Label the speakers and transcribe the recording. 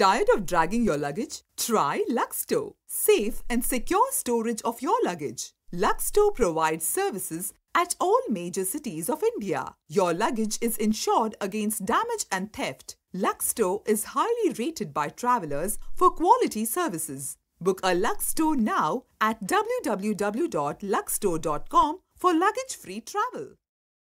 Speaker 1: Tired of dragging your luggage? Try Luxtow. Safe and secure storage of your luggage. Luxtow provides services at all major cities of India. Your luggage is insured against damage and theft. Luxtow is highly rated by travelers for quality services. Book a Luxtow now at www.luxtow.com for luggage-free travel.